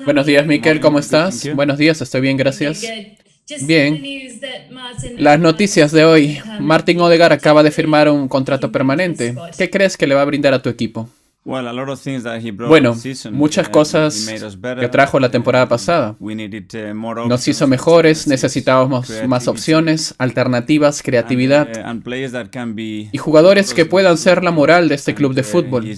Buenos días, Miquel, ¿cómo estás? Buenos días, estoy bien, gracias. Bien. Las noticias de hoy. Martin Odegar acaba de firmar un contrato permanente. ¿Qué crees que le va a brindar a tu equipo? Bueno, muchas uh, cosas que trajo la temporada pasada. Uh, Nos hizo mejores, necesitábamos más opciones, alternativas, creatividad uh, y jugadores que puedan ser la moral de este club de fútbol.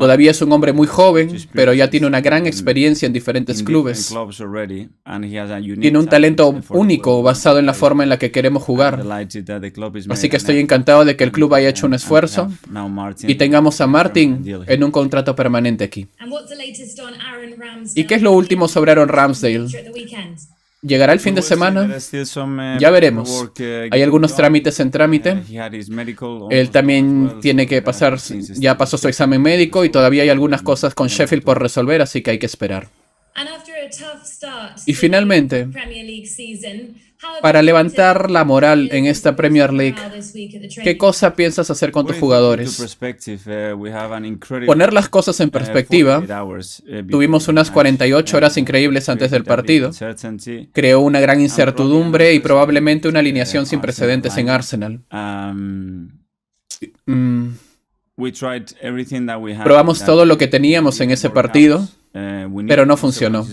Todavía es un hombre muy joven, pero ya tiene una gran experiencia en diferentes clubes. Tiene un talento único basado en la forma en la que queremos jugar. Así que estoy encantado de que el club haya hecho un esfuerzo y tengamos a Marty en un contrato permanente aquí. ¿Y qué es lo último sobre Aaron Ramsdale? ¿Llegará el fin de este semana? Ya veremos. Hay algunos trámites en trámite. Eh, Él también tiene que pasar, ya pasó su examen médico y todavía hay algunas mm, cosas con Sheffield por resolver, así que hay que esperar. Y finalmente, para levantar la moral en esta Premier League, ¿qué cosa piensas hacer con tus jugadores? Uh, Poner las cosas en uh, perspectiva, uh, tuvimos unas 48 horas increíbles antes del partido, creó una gran incertidumbre y probablemente una alineación sin precedentes en Arsenal. Um, mm. Probamos todo lo que teníamos en ese partido. Eh, pero no funcionó.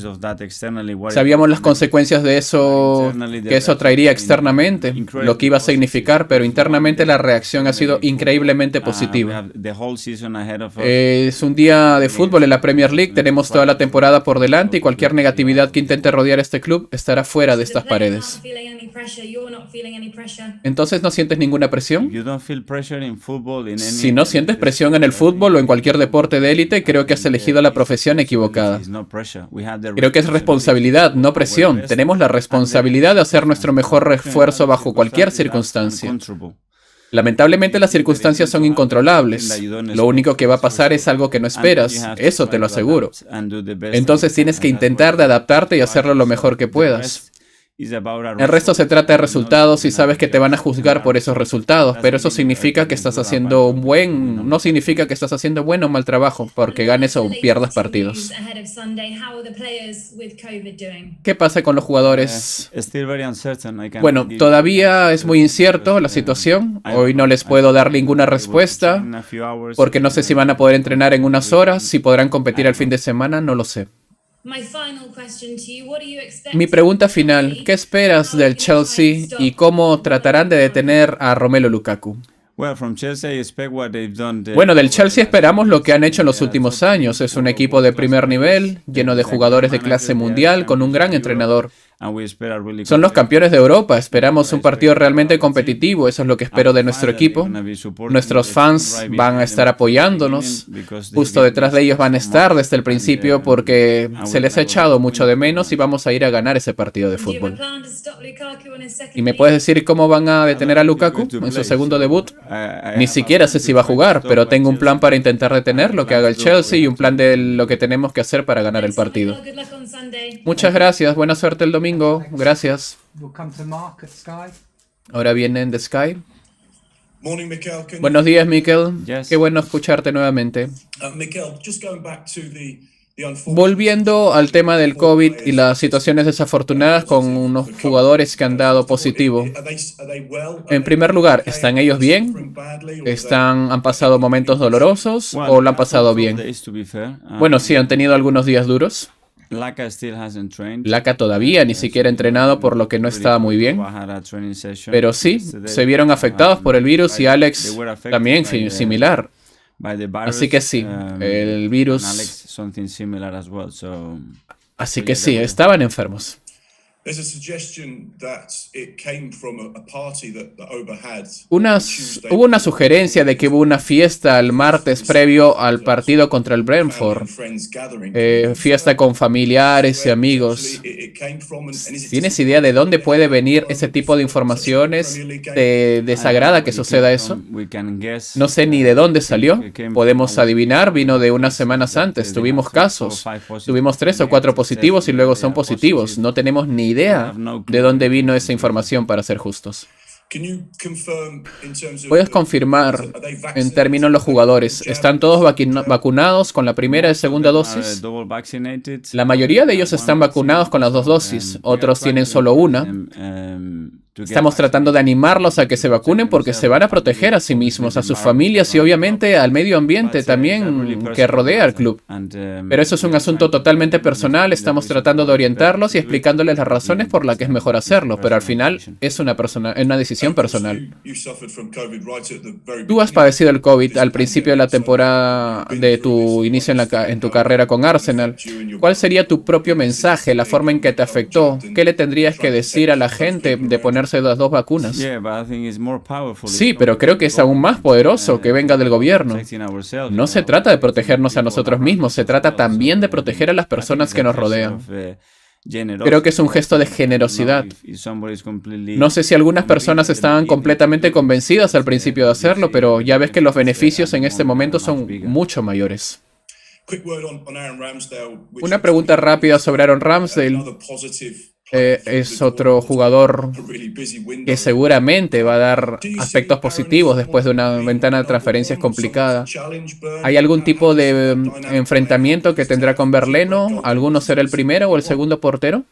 Sabíamos las consecuencias de eso, que eso traería externamente, lo que iba a significar, pero internamente la reacción ha sido increíblemente ah, positiva. Es un día de fútbol en la Premier League, tenemos toda la temporada por delante y cualquier negatividad que intente rodear este club estará fuera de estas paredes. Entonces no sientes ninguna presión. Si no sientes presión en el fútbol o en cualquier deporte de élite, creo que has elegido la profesión equivocada. Creo que es responsabilidad, no presión. Tenemos la responsabilidad de hacer nuestro mejor refuerzo bajo cualquier circunstancia. Lamentablemente las circunstancias son incontrolables. Lo único que va a pasar es algo que no esperas, eso te lo aseguro. Entonces tienes que intentar de adaptarte y hacerlo lo mejor que puedas. El resto se trata de resultados y sabes que te van a juzgar por esos resultados, pero eso significa que estás haciendo un buen, no significa que estás haciendo bueno o mal trabajo porque ganes o pierdas partidos. ¿Qué pasa con los jugadores? Eh, bueno, todavía es muy incierto la eh, situación. Hoy no les puedo dar ninguna respuesta porque no sé si van a poder entrenar en unas horas, si podrán competir al fin de semana, no lo sé. Mi pregunta final, ¿qué esperas del Chelsea y cómo tratarán de detener a Romelu Lukaku? Bueno, del Chelsea esperamos lo que han hecho en los últimos años. Es un equipo de primer nivel, lleno de jugadores de clase mundial, con un gran entrenador. Ah, Son los campeones de Europa, esperamos un partido realmente competitivo, eso es lo que espero ah, de nuestro equipo. Nuestros fans van a estar apoyándonos, justo detrás de ellos van a estar desde el principio porque ah, se les ha echado mucho de menos y vamos a ir a ganar ese partido de fútbol. ¿Y me puedes decir cómo van a detener a Lukaku en su segundo debut? Ni siquiera sé si va a jugar, pero tengo un plan para intentar detener lo que haga el Chelsea y un plan de lo que tenemos que hacer para ganar el partido. Muchas gracias, buena suerte el domingo gracias. Ahora viene en The Sky. Buenos días, Mikel. Qué bueno escucharte nuevamente. Uh, Volviendo al tema del COVID y las situaciones desafortunadas con unos jugadores que han dado positivo. En primer lugar, ¿están ellos bien? ¿Están, ¿Han pasado momentos dolorosos o lo han pasado bien? Bueno, um, sí, han tenido algunos días duros. Laca todavía ni siquiera entrenado, por lo que no estaba muy bien. Pero sí, se vieron afectados por el virus y Alex también similar. Así que sí, el virus. Así que sí, um, estaban enfermos hubo una sugerencia de que hubo una fiesta el martes previo al partido contra el Brentford. Eh, fiesta con familiares y amigos. ¿Tienes idea de dónde puede venir ese tipo de informaciones? ¿Te desagrada que suceda eso? Um, no sé ni de dónde salió. Podemos adivinar, vino de unas semanas antes. Tuvimos casos. Tuvimos tres o cuatro positivos y luego son positivos. No tenemos ni idea de dónde vino esa información, para ser justos. ¿Puedes confirmar en términos los jugadores? ¿Están todos vacunados con la primera y segunda dosis? La mayoría de ellos están vacunados con las dos dosis, otros tienen solo una. Um, Estamos tratando de animarlos a que se vacunen porque se van a proteger a sí mismos, a sus familias y obviamente al medio ambiente también que rodea al club. Um, pero eso es un asunto totalmente personal, estamos pues, tratando de orientarlos y explicándoles las razones por las que es mejor hacerlo, pero al final es una, persona, una decisión personal. Tú has padecido el COVID al principio de la temporada de tu inicio en, la, en tu carrera con Arsenal. ¿Cuál sería tu propio mensaje, la forma en que te afectó? ¿Qué le tendrías que decir a la gente de poner las dos vacunas. Sí, pero creo que es aún más poderoso que venga del gobierno. No se trata de protegernos a nosotros mismos, se trata también de uh, proteger a las personas que nos rodean. Uh, creo que es un gesto de generosidad. No sé si algunas personas estaban completamente convencidas al principio de hacerlo, pero ya ves que los beneficios en este momento son mucho mayores. Una pregunta rápida sobre Aaron Ramsdale. Eh, es otro jugador que seguramente va a dar aspectos positivos después de una ventana de transferencias complicada. ¿Hay algún tipo de mm, enfrentamiento que tendrá con Berleno? ¿Alguno será el primero o el segundo portero?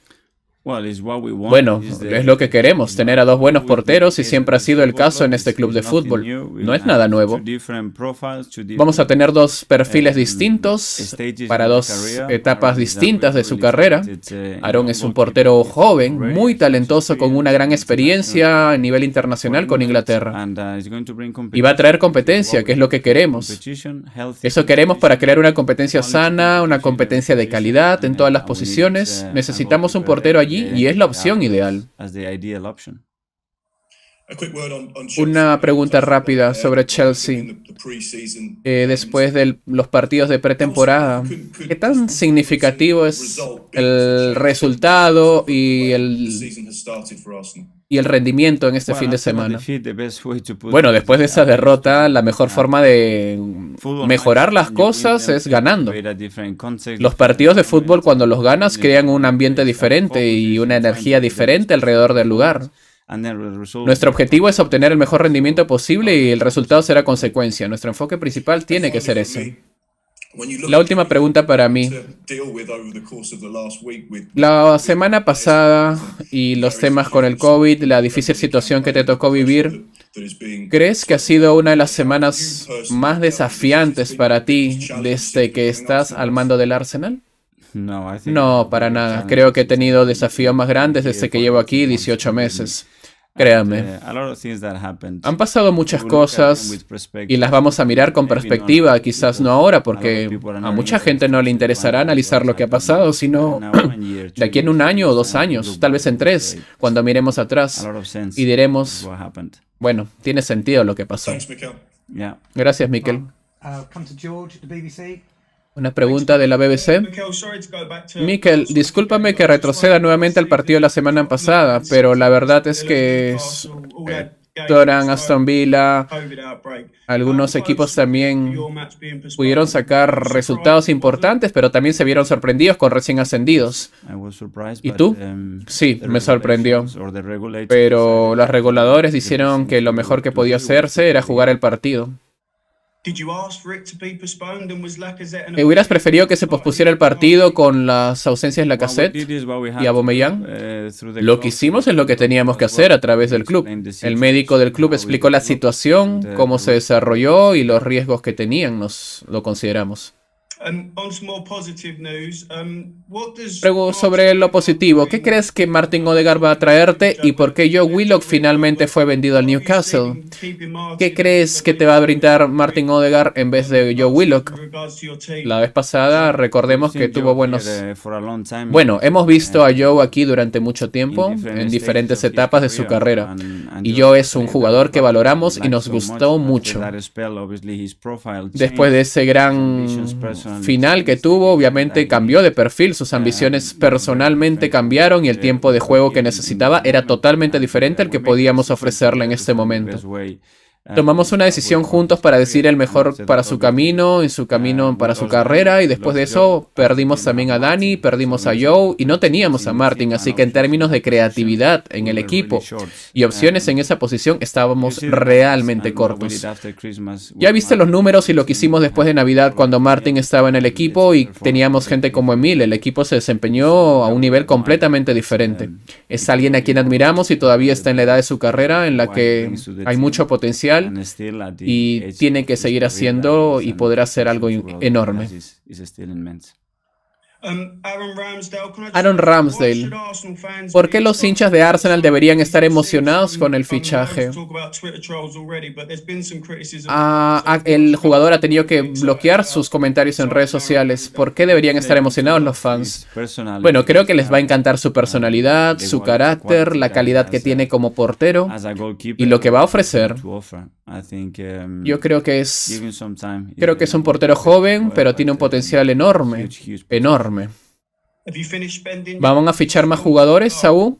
Bueno, es lo que queremos, tener a dos buenos porteros y siempre ha sido el caso en este club de fútbol. No es nada nuevo. Vamos a tener dos perfiles distintos para dos etapas distintas de su carrera. Uh, Aaron es un portero joven, muy talentoso, con una gran experiencia a nivel internacional con uh, Inglaterra. Y va a traer competencia, que es lo que queremos. Eso queremos para crear una competencia sana, una competencia de calidad en todas las posiciones. Uh, Necesitamos un portero allí eh, y es la opción ideal. Una pregunta uh, rápida uh, sobre uh, Chelsea. Eh, después de los partidos de pretemporada, ¿qué tan significativo es el resultado y el y el rendimiento en este fin de semana. Bueno, después de esa derrota, la mejor ah. forma de mejorar las cosas es ganando. Los partidos de fútbol cuando los ganas crean un ambiente diferente y una energía diferente alrededor del lugar. Nuestro objetivo es obtener el mejor rendimiento posible y el resultado será consecuencia. Nuestro enfoque principal tiene que ser ese. La última pregunta para mí. La semana pasada y los temas con el COVID, la difícil situación que te tocó vivir, ¿crees que ha sido una de las semanas más desafiantes para ti desde que estás al mando del Arsenal? No, para nada. Creo que he tenido desafíos más grandes desde que llevo aquí 18 meses. Créanme, Han pasado muchas cosas y las vamos a mirar con perspectiva, quizás no ahora, porque a mucha gente no le interesará analizar lo que ha pasado, sino de aquí en un año o dos años, tal vez en tres, cuando miremos atrás y diremos, bueno, tiene sentido lo que pasó. Gracias, Miquel. Um, uh, una pregunta de la BBC. Mikel, discúlpame que retroceda nuevamente al partido de la semana pasada, pero la verdad es que es, eh, Aston Villa, algunos equipos también pudieron sacar resultados importantes, pero también se vieron sorprendidos con recién ascendidos. ¿Y tú? Um, sí, me sorprendió. Pero los reguladores dijeron que lo mejor que podía hacerse era jugar el partido. ¿Hubieras preferido que se pospusiera el partido con las ausencias de Lacazette y Aubameyang? Eh, lo que hicimos es lo que teníamos que hacer a través del club. El médico del club explicó la situación, uh, cómo se desarrolló y los riesgos que tenían, nos lo consideramos. Um, Luego sobre lo positivo, ¿qué crees que Martin Odegaard va a traerte y por qué Joe Willock finalmente fue vendido al Newcastle? ¿Qué crees que te va a brindar Martin Odegaard en vez de Joe Willock? La vez pasada recordemos que tuvo buenos... Bueno, hemos visto a Joe aquí durante mucho tiempo, en diferentes etapas de su carrera, y Joe es un jugador que valoramos y nos gustó mucho. Después de ese gran final que tuvo obviamente cambió de perfil, sus ambiciones personalmente cambiaron y el tiempo de juego que necesitaba era totalmente diferente al que podíamos ofrecerle en este momento. Ah. Tomamos una decisión juntos para decir el mejor para su camino, en su camino ah, para su carrera, y después de eso ah, perdimos también a Danny, perdimos a Joe y no teníamos a Martin, así que en términos de creatividad en el equipo y opciones en esa posición estábamos realmente cortos. Ya viste los números y lo que hicimos después de Navidad cuando Martin estaba en el equipo y teníamos gente como Emil, el equipo se desempeñó a un nivel completamente diferente. Es alguien a quien admiramos y todavía está en la edad de su carrera en la que hay mucho potencial y tiene que seguir haciendo y poder hacer algo enorme. Um, Aaron Ramsdale, ¿por qué los hinchas de Arsenal deberían estar emocionados con el fichaje? Ah, ah, el jugador ha tenido que bloquear sus comentarios en redes sociales. ¿Por qué deberían estar emocionados los fans? Bueno, creo que les va a encantar su personalidad, su carácter, la calidad que tiene como portero y lo que va a ofrecer. Um, Yo creo que es, creo que es un portero joven, pero tiene un potencial enorme, enorme. ¿Vamos a fichar más jugadores, oh. Saúl?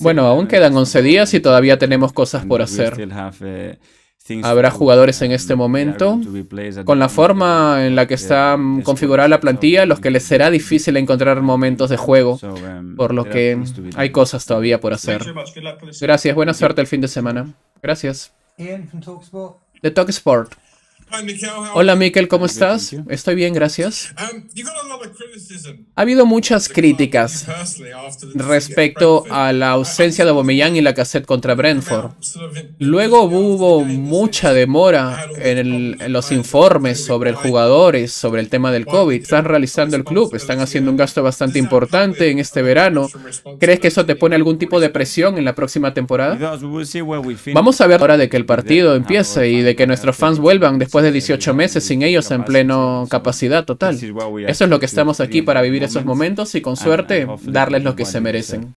Bueno, aún quedan 11 días y todavía tenemos cosas por hacer. Eh, Habrá jugadores en este momento. Con la forma en la que está mm, configurada la plantilla, los que les será difícil encontrar momentos de juego, um, por lo que hay cosas todavía por hacer. Gracias, buena suerte el fin de semana. Gracias. De Talk Sport. Hola Mikel, ¿cómo estás? Estoy bien, gracias. Um, ha habido muchas críticas respecto a la ausencia de Aubameyang y la cassette contra Brentford. Luego hubo mucha demora en, los informes sobre el jugadores, sobre el tema del COVID. Están realizando el club, están haciendo un gasto bastante importante en este verano. ¿Crees que eso te pone algún tipo de presión en la próxima temporada? Vamos a ver ahora de que el partido empiece y de que nuestros fans vuelvan después de 18 meses sin ellos en pleno capacidad total. Eso es lo que estamos aquí para vivir esos momentos y con suerte darles lo que se merecen.